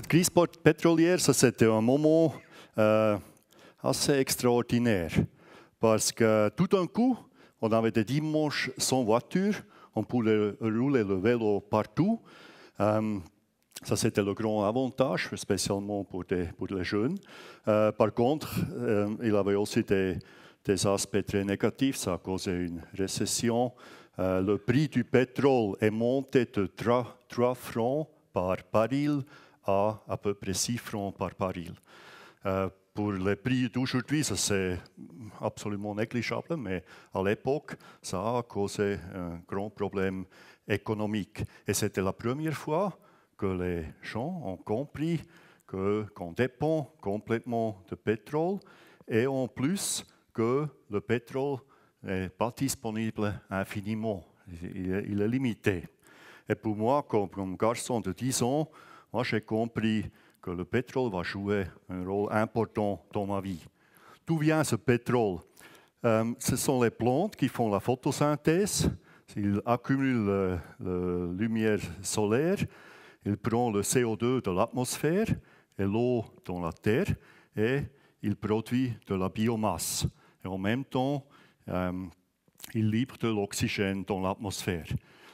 cette crise pétrolière, ça c'était un moment euh, assez extraordinaire. Parce que tout d'un coup, on avait des dimanches sans voiture, on pouvait rouler le vélo partout. Euh, ça, c'était le grand avantage, spécialement pour, pour les jeunes. Euh, par contre, il avait aussi des, aspects très négatifs. Ça a causé une récession. le prix du pétrole est monté de 3, 3 francs par baril à peu près 6 francs par baril. Euh, pour les prix d'aujourd'hui, ça c'est absolument négligeable, mais à l'époque, ça a causé un grand problème économique. Et c'était la première fois que les gens ont compris qu'on dépend complètement de pétrole et en plus que le pétrole n'est pas disponible infiniment, il est, limité. Et pour moi, comme, comme garçon de 10 ans, moi j'ai compris que le pétrole va jouer un rôle important dans ma vie. D'où vient ce pétrole euh, Ce sont les plantes qui font la photosynthèse. Ils accumulent la lumière solaire, ils prennent le CO2 de l'atmosphère et l'eau dans la terre et ils produisent de la biomasse. Et en même temps, euh, ils libèrent de l'oxygène dans l'atmosphère.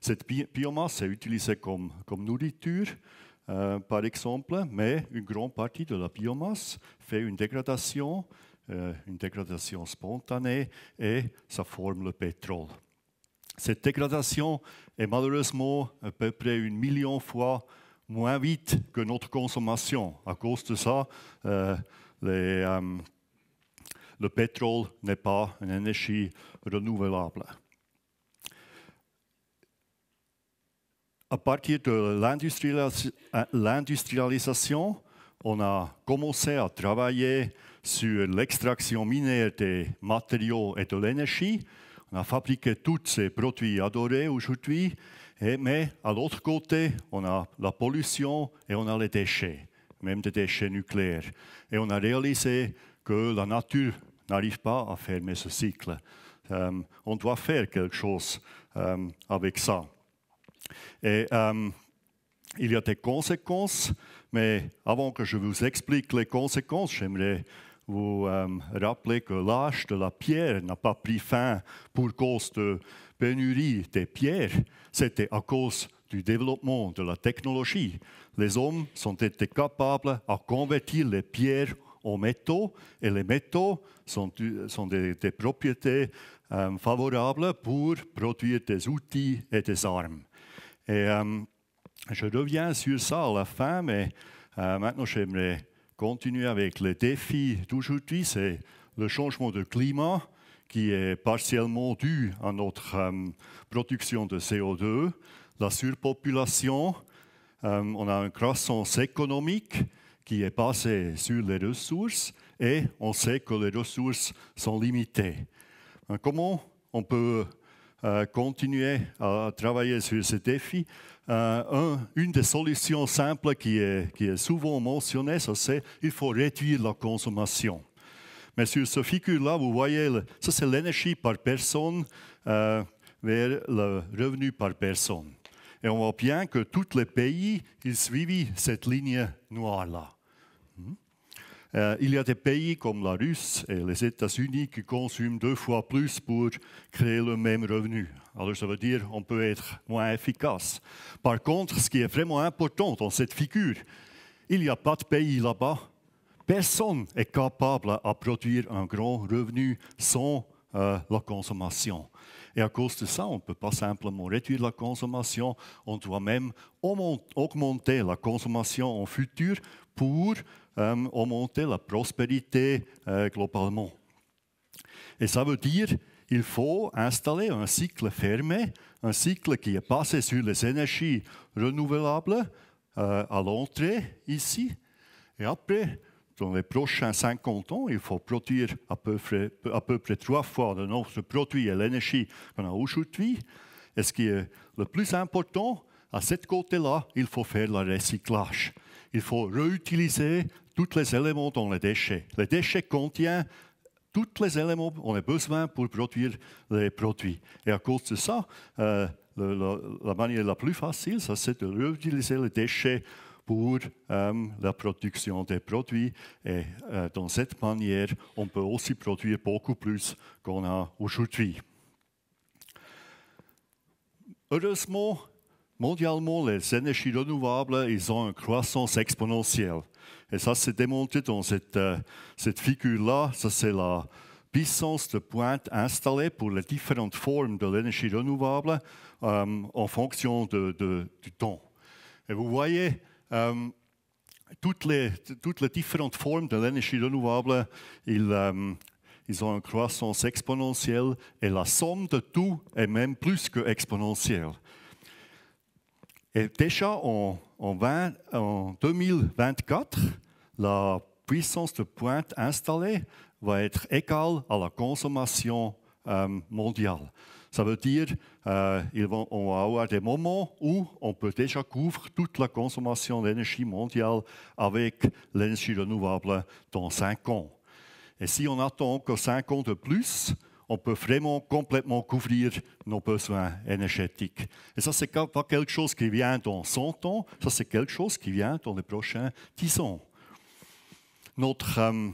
Cette biomasse est utilisée comme nourriture, euh, par exemple, mais une grande partie de la biomasse fait une dégradation, euh, une dégradation spontanée, et ça forme le pétrole. Cette dégradation est malheureusement à peu près une million fois moins vite que notre consommation. À cause de ça, euh, les, le pétrole n'est pas une énergie renouvelable. à partir de l'industrialisation, on a commencé à travailler sur l'extraction minière des matériaux et de l'énergie. On a fabriqué tous ces produits adorés aujourd'hui, mais à l'autre côté, on a la pollution et on a les déchets, même des déchets nucléaires. Et on a réalisé que la nature n'arrive pas à fermer ce cycle. Euh, on doit faire quelque chose euh, avec ça. Et euh, il y a des conséquences, mais avant que je vous explique les conséquences, j'aimerais vous euh, rappeler que l'âge de la pierre n'a pas pris fin pour cause de pénurie des pierres, c'était à cause du développement de la technologie. Les hommes sont été capables à convertir les pierres en métaux et les métaux sont, des, propriétés euh, favorables pour produire des outils et des armes. Et euh, je reviens sur ça à la fin, mais euh, maintenant j'aimerais continuer avec le défi d'aujourd'hui, c'est le changement de climat qui est partiellement dû à notre euh, production de CO2, la surpopulation, on a une croissance économique qui est basée sur les ressources et on sait que les ressources sont limitées. Comment on peut euh, continuer à travailler sur ce défi. Euh, une des solutions simples qui est, qui est souvent mentionnée, c'est il faut réduire la consommation. Mais sur ce figure-là, vous voyez, c'est l'énergie par personne euh, vers le revenu par personne. Et on voit bien que tous les pays, ils suivent cette ligne noire-là. Hmm? Euh, il y a des pays comme la Russie et les États-Unis qui consument deux fois plus pour créer le même revenu. Alors ça veut dire qu'on peut être moins efficace. Par contre, ce qui est vraiment important dans cette figure, il n'y a pas de pays là-bas. Personne est capable à produire un grand revenu sans euh, la consommation. Et à cause de ça, on ne peut pas simplement réduire la consommation, on doit même augmenter la consommation en futur pour augmenter euh, la prospérité euh, globalement. Et ça veut dire il faut installer un cycle fermé, un cycle qui est passé sur les énergies renouvelables euh, à l'entrée ici. Et après, dans les prochains 50 ans, il faut produire à peu près, peu près trois fois de notre produit et l'énergie qu'on a aujourd'hui. Et ce qui est le plus important, à cette côté-là, il faut faire le recyclage. Il faut réutiliser tous les éléments dans les déchets. Les déchets contiennent tous les éléments on a besoin pour produire les produits. Et à cause de ça, euh, la, manière la plus facile, c'est de réutiliser les déchets pour euh, la production des produits. Et euh, dans cette manière, on peut aussi produire beaucoup plus qu'on a aujourd'hui. Heureusement, Mondialement, les énergies renouvelables, ils ont une croissance exponentielle. Et ça, c'est démontré dans euh, cette, figure-là. Ça, c'est la puissance de pointe installée pour les différentes formes de l'énergie renouvelable euh, en fonction du temps. Et vous voyez, euh, toutes, les, différentes formes de l'énergie renouvelable, ils, ils ont une croissance exponentielle et la somme de tout est même plus que exponentielle déjà en, 2024, la puissance de pointe installée va être égale à la consommation euh, mondiale. Ça veut dire qu'on euh, va avoir des moments où on peut déjà couvrir toute la consommation d'énergie mondiale avec l'énergie renouvelable dans 5 ans. Et si on attend encore 5 ans de plus, on peut vraiment complètement couvrir nos besoins énergétiques. Et ça, c'est pas quelque chose qui vient dans 100 ans, ça, c'est quelque chose qui vient dans les prochains 10 ans. Notre, euh,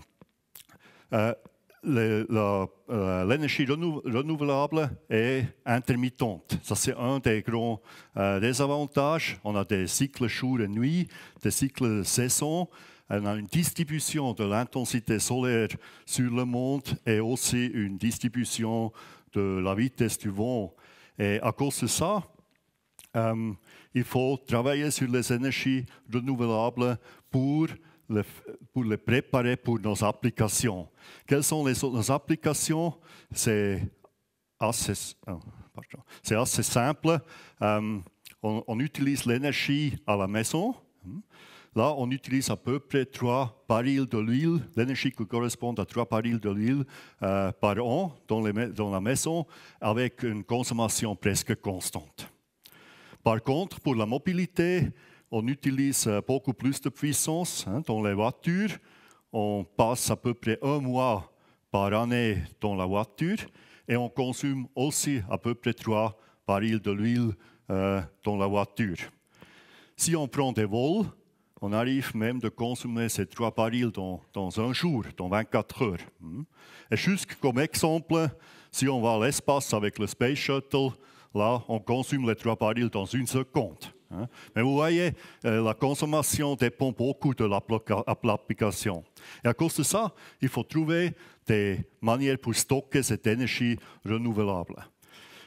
euh, euh, l'énergie renouvelable est intermittente. Ça, c'est un des grands désavantages. On a des cycles jour et nuit, des cycles saison on a une distribution de l'intensité solaire sur le monde et aussi une distribution de la vitesse du vent. Et à cause de ça, euh, il faut travailler sur les énergies renouvelables pour les, pour préparer pour nos applications. Quelles sont les, nos applications C'est assez, oh, assez, simple. Euh, on, on utilise l'énergie à la maison. Hmm, Là, on utilise à peu près 3 barils de l'huile, l'énergie qui correspond à 3 barils de l'huile euh, par an dans, la maison, avec une consommation presque constante. Par contre, pour la mobilité, on utilise euh, beaucoup plus de puissance hein, dans les voitures. On passe à peu près un mois par année dans la voiture et on consomme aussi à peu près 3 barils de l'huile euh, dans la voiture. Si on prend des vols, on arrive même de consommer ces trois barils dans, un jour, dans 24 heures. Hmm. Et juste comme exemple, si on va à l'espace avec le Space Shuttle, là, on consomme les trois barils dans une seconde. Hein. Mais vous voyez, euh, la consommation dépend beaucoup de l'application. Et à cause de ça, il faut trouver des manières pour stocker cette énergie renouvelable.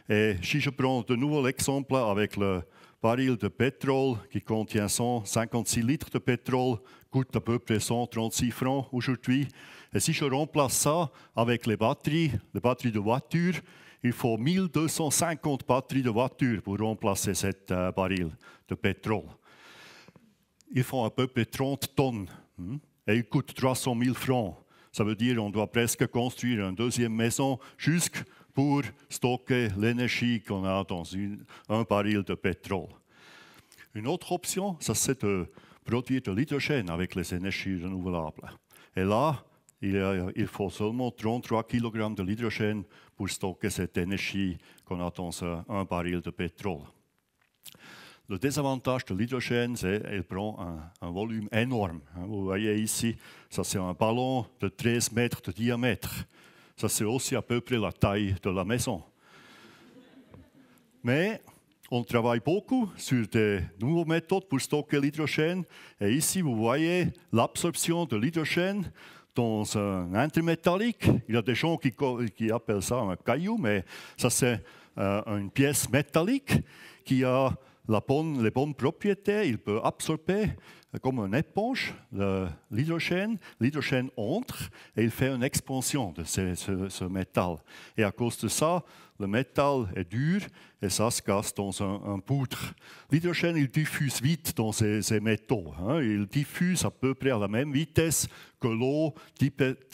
Et si je prends de nouveau l'exemple avec le, baril de pétrole qui contient 156 litres de pétrole coûte à peu près 136 francs aujourd'hui. Et si je remplace ça avec les batteries, les batteries de voiture, il faut 1250 batteries de voiture pour remplacer cette baril euh, de pétrole. Ils font à peu près 30 tonnes hmm, et ils coûtent 300 000 francs. Ça veut dire qu'on doit presque construire une deuxième maison jusqu'à pour stocker l'énergie qu'on a dans un baril de pétrole. Une autre option, c'est de produire de l'hydrogène avec les énergies renouvelables. Et là, il, faut seulement 33 kg de l'hydrogène pour stocker cette énergie qu'on a dans un baril de pétrole. Le désavantage de l'hydrogène, c'est qu'il prend un, volume énorme. Vous voyez ici, c'est un ballon de 13 mètres de diamètre. Ça, c'est aussi à peu près la taille de la maison. Mais on travaille beaucoup sur de nouvelles méthodes pour stocker l'hydrogène. Et ici, vous voyez l'absorption de l'hydrogène dans un intermétallique. Il y a des gens qui, appellent ça un caillou, mais ça, c'est euh, une pièce métallique qui a la bonne, les bonnes propriétés. Il peut absorber comme une éponge, l'hydrogène. L'hydrogène entre et il fait une expansion de ce, ce, métal. Et à cause de ça, le métal est dur et ça se casse dans un, poudre. poutre. L'hydrogène, il diffuse vite dans ces, métaux. Hein. Il diffuse à peu près à la même vitesse que l'eau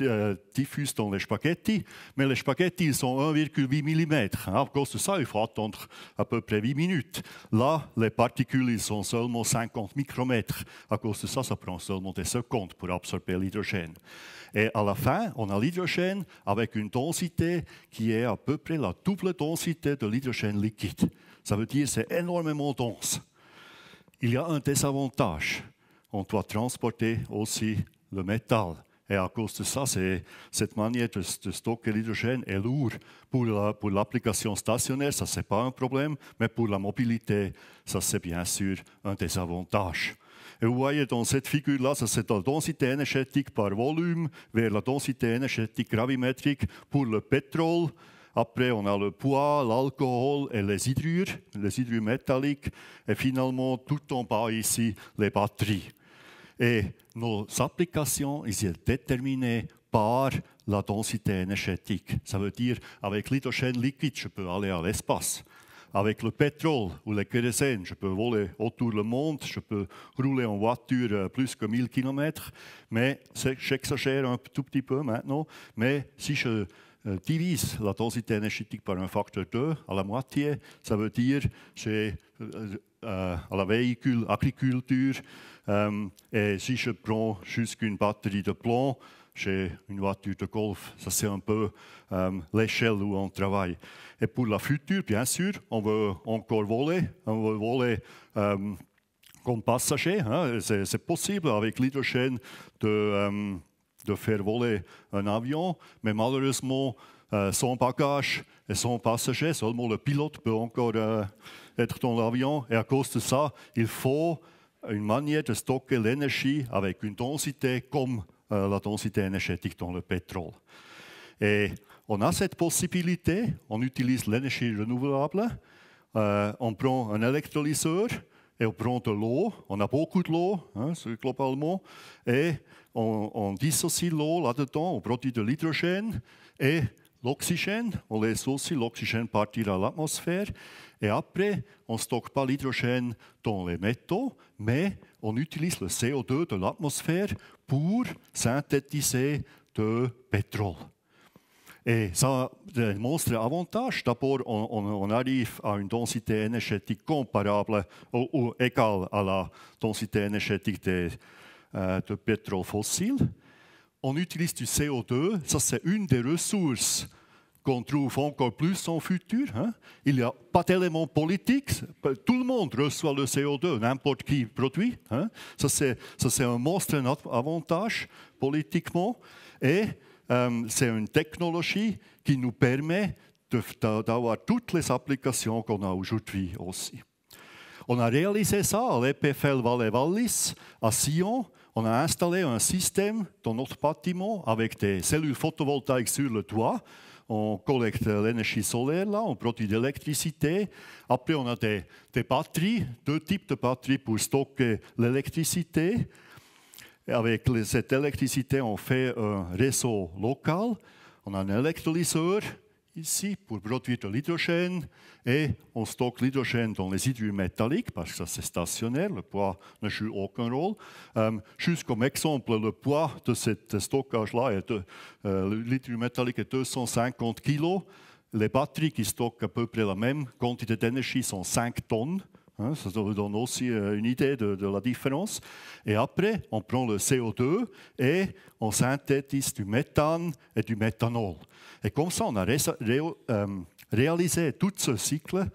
euh, diffuse dans les spaghettis. Mais les spaghettis, ils sont 1,8 mm. À cause de ça, il faut attendre à peu près 8 minutes. Là, les particules, sont seulement 50 micromètres. À cause de ça, ça prend seulement des secondes pour absorber l'hydrogène. Et à la fin, on a l'hydrogène avec une densité qui est à peu près la double densité de l'hydrogène liquide ça veut dire c'est énormément dense. Il y a un désavantage. On doit transporter aussi le métal. Et à cause de ça, cette manière de, stocker l'hydrogène est lourde. Pour l'application stationnaire, ça, ce n'est pas un problème, mais pour la mobilité, ça, c'est bien sûr un désavantage. Et vous voyez dans cette figure-là, ça c'est la densité énergétique par volume vers la densité énergétique gravimétrique pour le pétrole. Après, on a le poids, l'alcool et les hydrures, les hydrures métalliques. Et finalement, tout en bas ici, les batteries. Et nos applications, ils sont déterminées par la densité énergétique. Ça veut dire, avec l'hydrogène liquide, je peux aller à l'espace. Avec le pétrole ou le kérosène, je peux voler autour du monde, je peux rouler en voiture euh, plus que 1000 km, mais j'exagère un tout petit peu maintenant, mais si je divise euh, la densité énergétique par un facteur 2 à la moitié. Ça veut dire j'ai euh, euh, à la véhicule, agriculture, et si je prends juste une batterie de plomb, j'ai une voiture de golf. Ça, c'est un peu l'échelle où on travaille. Et pour la future, bien sûr, on veut encore voler. On veut voler comme passager. Hein, c'est possible avec l'hydrogène de de faire voler un avion, mais malheureusement, euh, sans bagage et sans passager, seulement le pilote peut encore euh, être dans l'avion. Et à cause de ça, il faut une manière de stocker l'énergie avec une densité comme euh, la densité énergétique dans le pétrole. Et on a cette possibilité, on utilise l'énergie renouvelable, on prend un électrolyseur, on prend de l'eau, on a beaucoup de l'eau, globalement, hein, et on, on dissocie l'eau là-dedans, on produit de l'hydrogène et l'oxygène, on laisse aussi l'oxygène partir à l'atmosphère, et après, on ne stocke pas l'hydrogène dans les métaux, mais on utilise le CO2 de l'atmosphère pour synthétiser de pétrole. Et ça démontre avantages. D'abord, on, arrive à une densité énergétique comparable ou, égale à la densité énergétique euh, de, pétrole fossile. On utilise du CO2, ça c'est une des ressources qu'on trouve encore plus en futur. Hein. Il n'y a pas d'élément politique. Tout le monde reçoit le CO2, n'importe qui produit. Hein. Ça, c'est, un monstre avantage politiquement. Et c'est une technologie qui nous permet d'avoir toutes les applications qu'on a aujourd'hui aussi. On a réalisé ça à l'EPFL Valais Vallis, à Sion. On a installé un système dans notre bâtiment avec des cellules photovoltaïques sur le toit. On collecte l'énergie solaire, on produit de l'électricité. Après, on a des batteries, deux types de batteries pour stocker l'électricité avec cette électricité, on fait un réseau local. On a un électrolyseur ici pour produire de l'hydrogène et on stocke l'hydrogène dans les hydrures métalliques parce que c'est stationnaire, le poids ne joue aucun rôle. Euh, juste comme exemple, le poids de ce stockage-là, euh, métallique est 250 kg. Les batteries qui stockent à peu près la même quantité d'énergie sont 5 tonnes. Hein, ça donne aussi euh, une idée de, la différence. Et après, on prend le CO2 et on synthétise du méthane et du méthanol. Et comme ça, on a euh, réalisé tout ce cycle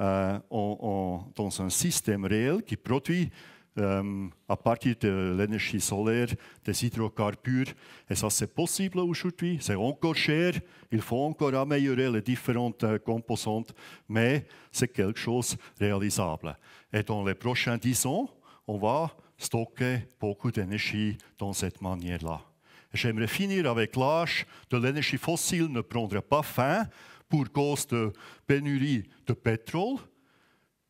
euh, dans un système réel qui produit à ähm, partir de l'énergie solaire, des hydrocarbures. Et ça, c'est possible aujourd'hui, c'est encore cher, il faut encore améliorer les différentes euh, composantes, mais c'est quelque chose de réalisable. Et dans les prochains dix ans, on va stocker beaucoup d'énergie dans cette manière-là. J'aimerais finir avec l'âge de l'énergie fossile ne prendra pas fin pour cause de pénurie de pétrole,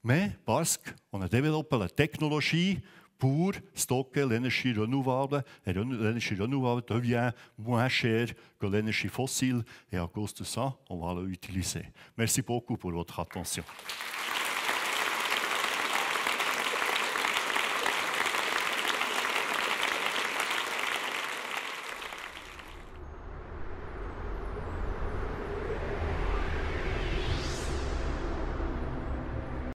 mais parce qu'on a développé la technologie pour stocker l'énergie renouvelable, et l'énergie renouvelable devient moins chère que l'énergie fossile, et à cause de ça, on va l'utiliser. Merci beaucoup pour votre attention.